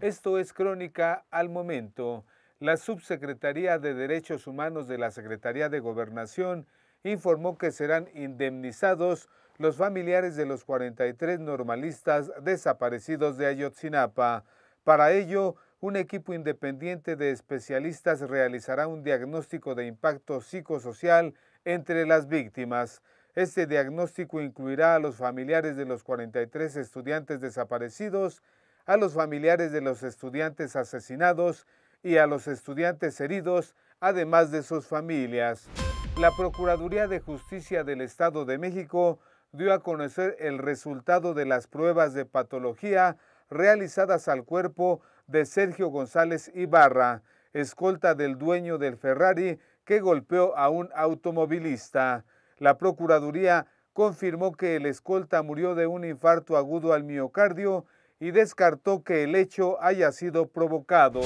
Esto es Crónica al Momento. La Subsecretaría de Derechos Humanos de la Secretaría de Gobernación informó que serán indemnizados los familiares de los 43 normalistas desaparecidos de Ayotzinapa. Para ello, un equipo independiente de especialistas realizará un diagnóstico de impacto psicosocial entre las víctimas. Este diagnóstico incluirá a los familiares de los 43 estudiantes desaparecidos, a los familiares de los estudiantes asesinados y a los estudiantes heridos, además de sus familias. La Procuraduría de Justicia del Estado de México dio a conocer el resultado de las pruebas de patología realizadas al cuerpo de Sergio González Ibarra, escolta del dueño del Ferrari que golpeó a un automovilista. La Procuraduría confirmó que el escolta murió de un infarto agudo al miocardio y descartó que el hecho haya sido provocado.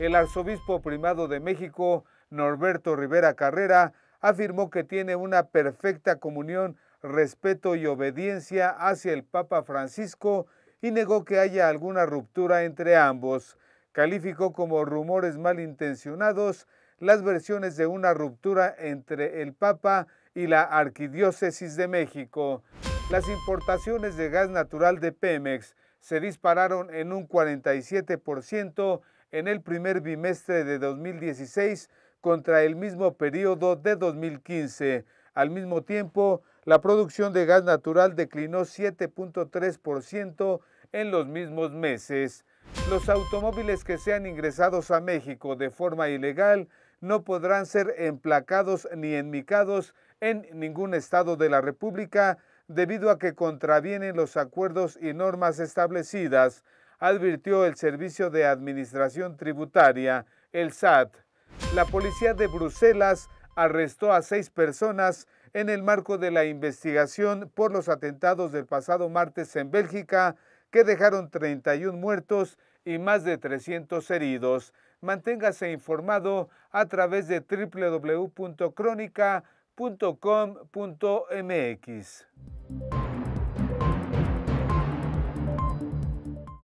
El arzobispo primado de México, Norberto Rivera Carrera, afirmó que tiene una perfecta comunión, respeto y obediencia hacia el Papa Francisco y negó que haya alguna ruptura entre ambos. Calificó como rumores malintencionados las versiones de una ruptura entre el Papa y la Arquidiócesis de México. Las importaciones de gas natural de Pemex se dispararon en un 47% en el primer bimestre de 2016 contra el mismo periodo de 2015. Al mismo tiempo, la producción de gas natural declinó 7.3% en los mismos meses. Los automóviles que sean ingresados a México de forma ilegal no podrán ser emplacados ni enmicados en ningún estado de la República debido a que contravienen los acuerdos y normas establecidas, advirtió el Servicio de Administración Tributaria, el SAT. La policía de Bruselas arrestó a seis personas en el marco de la investigación por los atentados del pasado martes en Bélgica, que dejaron 31 muertos y más de 300 heridos. Manténgase informado a través de www.cronica.com.mx.